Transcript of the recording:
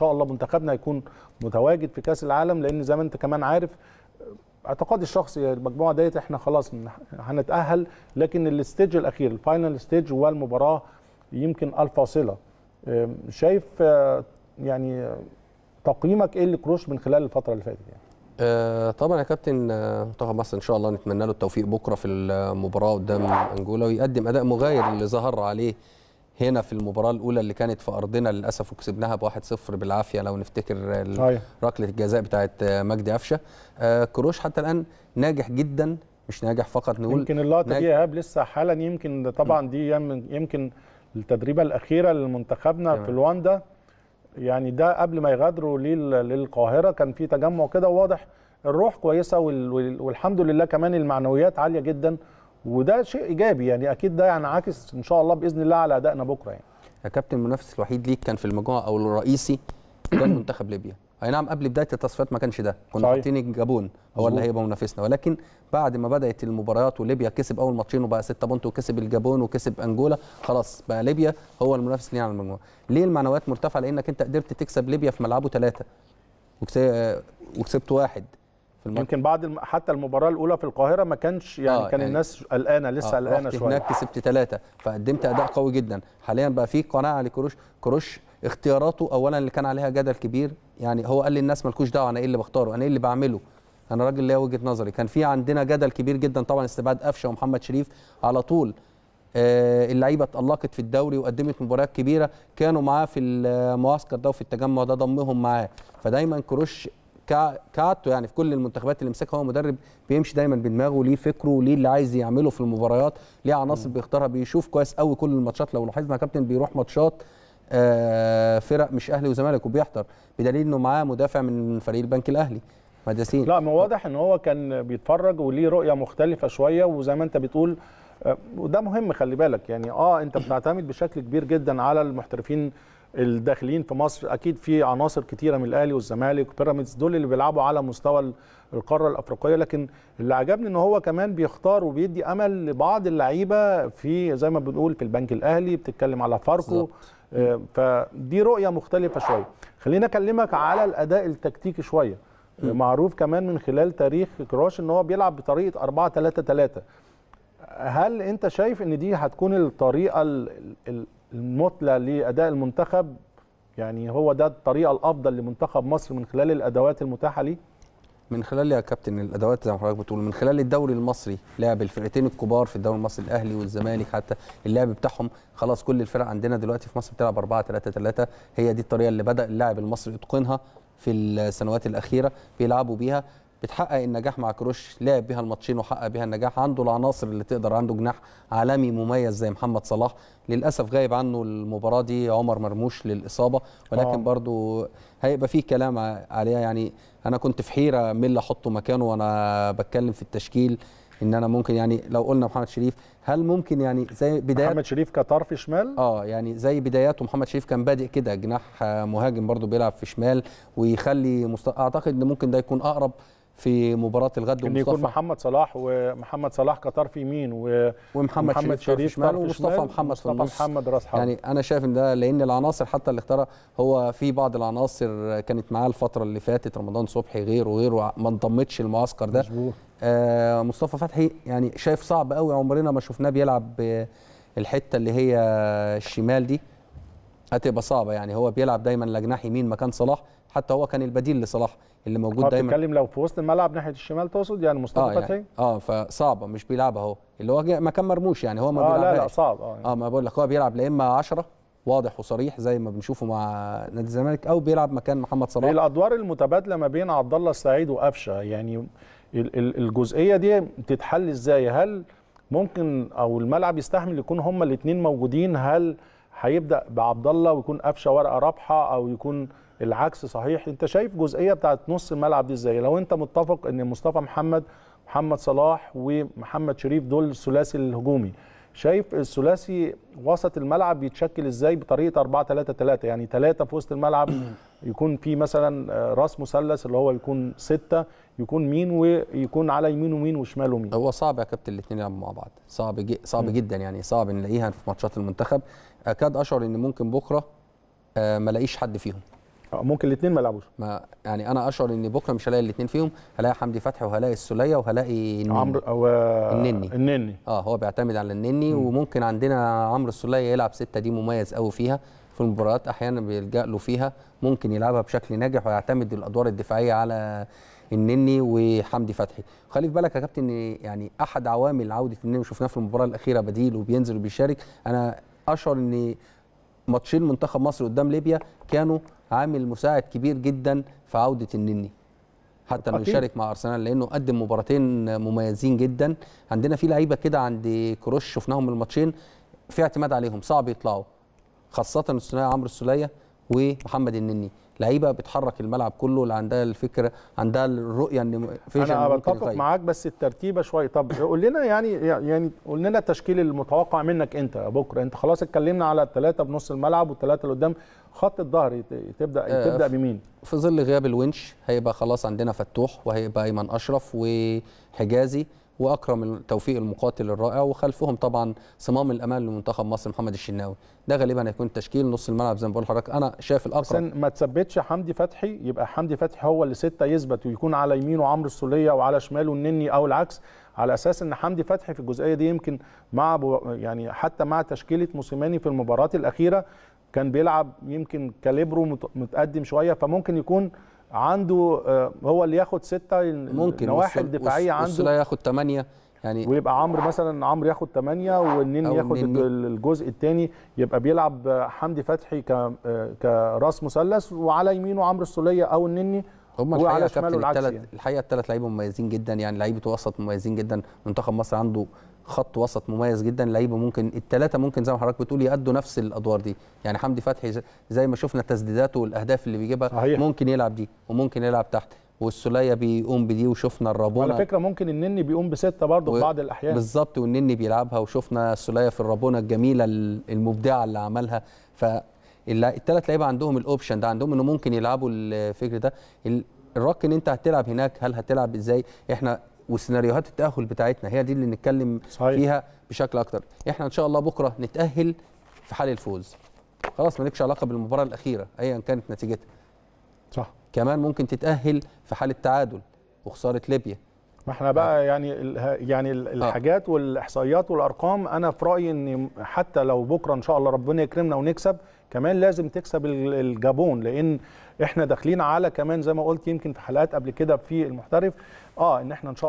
شاء الله منتخبنا هيكون متواجد في كاس العالم لان زي ما انت كمان عارف اعتقادي الشخصي المجموعه ديت احنا خلاص هنتاهل لكن الاستيج الاخير الفاينل ستيج والمباراه يمكن الفاصله شايف أه، يعني أه، تقييمك ايه لكروش من خلال الفتره اللي فاتت يعني أه، طبعا يا كابتن منتخب مصر ان شاء الله نتمنى له التوفيق بكره في المباراه قدام انجولا ويقدم اداء مغاير اللي ظهر عليه هنا في المباراه الاولى اللي كانت في ارضنا للاسف وكسبناها بواحد 1-0 بالعافيه لو نفتكر ركله الجزاء بتاعه آه، مجدي قفشه آه، كروش حتى الان ناجح جدا مش ناجح فقط نقول يمكن اللقطه دي ايهاب لسه حالا يمكن طبعا دي يمكن التدريبه الاخيره لمنتخبنا في الواندا يعني ده قبل ما يغادروا للقاهره كان في تجمع كده واضح الروح كويسه والحمد لله كمان المعنويات عاليه جدا وده شيء ايجابي يعني اكيد ده يعني عاكس ان شاء الله باذن الله على ادائنا بكره يعني يا كابتن المنافس الوحيد ليك كان في المجموعه او الرئيسي كان منتخب ليبيا اي نعم قبل بدايه التصفيات ما كانش ده كنا حاطين الجابون هو اللي هيبقى منافسنا ولكن بعد ما بدات المباريات وليبيا كسب اول ماتشين وبقى 6 بونت وكسب الجابون وكسب انجولا خلاص بقى ليبيا هو المنافس لينا على المجموعه ليه المعنويات مرتفعه لانك انت قدرت تكسب ليبيا في ملعبه ثلاثه وكسبت واحد في يمكن بعد الم... حتى المباراه الاولى في القاهره ما كانش يعني آه كان يعني الناس قلقانه لسه آه، قلقانه آه شويه هناك كسبت ثلاثه فقدمت اداء قوي جدا حاليا بقى في قناعه لكروش كروش اختياراته اولا اللي كان عليها جدل كبير يعني هو قال للناس مالكوش دعوه انا ايه اللي بختاره انا ايه اللي بعمله انا راجل ليا وجهه نظري كان في عندنا جدل كبير جدا طبعا استبعاد قفشه ومحمد شريف على طول آه، اللعيبه اتالقت في الدوري وقدمت مباريات كبيره كانوا معاه في المعسكر ده وفي التجمع ده ضمهم معاه فدايما كروش كاتو يعني في كل المنتخبات اللي مسكها هو مدرب بيمشي دايما بدماغه ليه فكره ليه اللي عايز يعمله في المباريات ليه عناصر بيختارها بيشوف كويس قوي كل الماتشات لو لاحظنا يا كابتن بيروح ماتشات آه، فرق مش اهلي وزمالك وبيحضر بدليل انه معاه مدافع من فريق البنك الاهلي مدرسين لا ما واضح ان هو كان بيتفرج وليه رؤيه مختلفه شويه وزي ما انت بتقول آه، وده مهم خلي بالك يعني اه انت بتعتمد بشكل كبير جدا على المحترفين الداخلين في مصر اكيد في عناصر كتيره من الاهلي والزمالك وبيراميدز دول اللي بيلعبوا على مستوى القاره الافريقيه لكن اللي عجبني ان هو كمان بيختار وبيدي امل لبعض اللعيبه في زي ما بنقول في البنك الاهلي بتتكلم على فاركو آه، فدي رؤيه مختلفه شويه خليني اكلمك على الاداء التكتيكي شويه معروف كمان من خلال تاريخ كراش ان هو بيلعب بطريقه 4 3 3 هل انت شايف ان دي هتكون الطريقه المثلى لاداء المنتخب يعني هو ده الطريقه الافضل لمنتخب مصر من خلال الادوات المتاحه ليه من خلال يا كابتن الادوات زي ما حضرتك بتقول من خلال الدوري المصري لعب الفرقتين الكبار في الدوري المصري الاهلي والزمالك حتى اللعب بتاعهم خلاص كل الفرق عندنا دلوقتي في مصر بتلعب 4 3 3 هي دي الطريقه اللي بدا اللاعب المصري يتقنها في السنوات الاخيره بيلعبوا بيها بتحقق النجاح مع كروش لعب بيها الماتشين وحقق بيها النجاح عنده العناصر اللي تقدر عنده جناح عالمي مميز زي محمد صلاح للاسف غايب عنه المباراه دي عمر مرموش للاصابه ولكن آه. برضو هيبقى فيه كلام عليها يعني انا كنت في حيره مين اللي احطه مكانه وانا بتكلم في التشكيل ان انا ممكن يعني لو قلنا محمد شريف هل ممكن يعني زي بدايات محمد شريف كطرف شمال اه يعني زي بداياته محمد شريف كان بادئ كده جناح مهاجم برضو بيلعب في شمال ويخلي مست... اعتقد ان ممكن ده يكون اقرب في مباراه الغد ان يكون محمد صلاح ومحمد صلاح كطرف يمين و... ومحمد, ومحمد شريف شمال ومصطفى محمد في النص محمد راس يعني انا شايف ان ده لان العناصر حتى اللي اختارها هو في بعض العناصر كانت معاه الفتره اللي فاتت رمضان صبحي غير وغيره ما انضمتش المعسكر ده مزبوط. آه مصطفى فتحي يعني شايف صعب قوي عمرنا ما شفناه بيلعب الحته اللي هي الشمال دي هتبقى صعبه يعني هو بيلعب دايما لجناح يمين مكان صلاح حتى هو كان البديل لصلاح اللي موجود آه، دايما بتتكلم لو في وسط الملعب ناحيه الشمال تقصد يعني مصطفى آه فتحي يعني اه فصعبه مش بيلعبها هو اللي هو مكان مرموش يعني هو ما آه بيلعبهاش لا لا صعب اه يعني. اه ما بقول لك هو بيلعب لا اما 10 واضح وصريح زي ما بنشوفه مع نادي الزمالك او بيلعب مكان محمد صلاح إيه، الادوار المتبادله ما بين عبد الله السعيد وقفشه يعني الجزئيه دي تتحل ازاي هل ممكن او الملعب يستحمل يكون هما الاثنين موجودين هل هيبدا بعبد الله ويكون قفشه ورقه رابحه او يكون العكس صحيح انت شايف جزئيه بتاعت نص الملعب دي ازاي لو انت متفق ان مصطفى محمد محمد صلاح ومحمد شريف دول الثلاثي الهجومي شايف الثلاثي وسط الملعب بيتشكل ازاي بطريقه 4 3 3 يعني ثلاثه في وسط الملعب يكون في مثلا آه، راس مثلث اللي هو يكون سته يكون مين ويكون على يمينه مين وشماله مين هو صعب يا كابتن الاثنين يلعبوا مع بعض صعب صعب جدا يعني صعب نلاقيها في ماتشات المنتخب اكاد اشعر ان ممكن بكره آه، ما الاقيش حد فيهم آه، ممكن الاثنين ما لعبوش ما يعني انا اشعر ان بكره مش هلاقي الاثنين فيهم هلاقي حمدي فتحي وهلاقي السوليه وهلاقي عمرو أو... النني النني اه هو بيعتمد على النني م. وممكن عندنا عمرو السوليه يلعب سته دي مميز قوي فيها في المباريات احيانا بيلجا له فيها ممكن يلعبها بشكل ناجح ويعتمد الادوار الدفاعيه على النني وحمدي فتحي خلي في بالك يا كابتن يعني احد عوامل عوده النني شفناه في المباراه الاخيره بديل وبينزل وبيشارك انا اشعر ان ماتشين منتخب مصر قدام ليبيا كانوا عامل مساعد كبير جدا في عوده النني حتى انه يشارك مع ارسنال لانه قدم مباراتين مميزين جدا عندنا في لعيبه كده عند كروش شفناهم الماتشين في اعتماد عليهم صعب يطلعوا خاصه الثنائي عمرو السوليه ومحمد النني لعيبه بتحرك الملعب كله اللي عندها الفكره عندها الرؤيه ان فيجن انا بتفق معاك بس الترتيبه شويه طب قول لنا يعني يعني قول لنا التشكيل المتوقع منك انت بكره انت خلاص اتكلمنا على الثلاثه بنص الملعب والثلاثه اللي قدام خط الظهر تبدا آه، تبدا بمين في ظل غياب الونش هيبقى خلاص عندنا فتوح وهيبقى ايمن اشرف وحجازي واكرم توفيق المقاتل الرائع وخلفهم طبعا صمام الامان لمنتخب مصر محمد الشناوي ده غالبا هيكون تشكيل نص الملعب زي ما بقول لحضرتك انا شايف الاقرب ما تثبتش حمدي فتحي يبقى حمدي فتحي هو اللي سته يثبت ويكون على يمينه عمرو السوليه وعلى شماله النني او العكس على اساس ان حمدي فتحي في الجزئيه دي يمكن مع يعني حتى مع تشكيله موسيماني في المباراه الاخيره كان بيلعب يمكن كاليبرو متقدم شويه فممكن يكون عنده آه، هو اللي ياخد سته ممكن النواحي الدفاعيه عنده ممكن ياخد ثمانيه يعني ويبقى عمرو مثلا عمرو ياخد ثمانيه والنين ياخد الجزء الثاني يبقى بيلعب حمدي فتحي كراس مثلث وعلى يمينه عمرو السوليه او النني هم الحقيقه كابتن التلات يعني. الحقيقه الثلاث لعيبه مميزين جدا يعني لعيبه وسط مميزين جدا منتخب مصر عنده خط وسط مميز جدا لعيبه ممكن الثلاثه ممكن زي ما حضرتك بتقول يأدوا نفس الادوار دي يعني حمدي فتحي زي ما شفنا تسديداته والاهداف اللي بيجيبها صحيح. ممكن يلعب دي وممكن يلعب تحت والسوليه بيقوم بدي وشفنا الرابونه على فكره ممكن النني بيقوم بسته برضه و... في بعض الاحيان بالظبط والنني بيلعبها وشفنا السوليه في الرابونه الجميله المبدعه اللي عملها ف الثلاث لعيبه عندهم الاوبشن ده عندهم انه ممكن يلعبوا الفكر ده الراك ان انت هتلعب هناك هل هتلعب ازاي احنا وسيناريوهات التاهل بتاعتنا هي دي اللي نتكلم صحيح. فيها بشكل اكتر احنا ان شاء الله بكره نتاهل في حال الفوز خلاص مالكش علاقه بالمباراه الاخيره ايا كانت نتيجتها صح كمان ممكن تتاهل في حال التعادل وخساره ليبيا ما احنا بقى يعني يعني ال يعني آه. الحاجات والاحصائيات والارقام انا في رايي ان حتى لو بكره ان شاء الله ربنا يكرمنا ونكسب كمان لازم تكسب الجابون لان احنا داخلين على كمان زي ما قلت يمكن في حلقات قبل كده في المحترف اه ان احنا ان شاء الله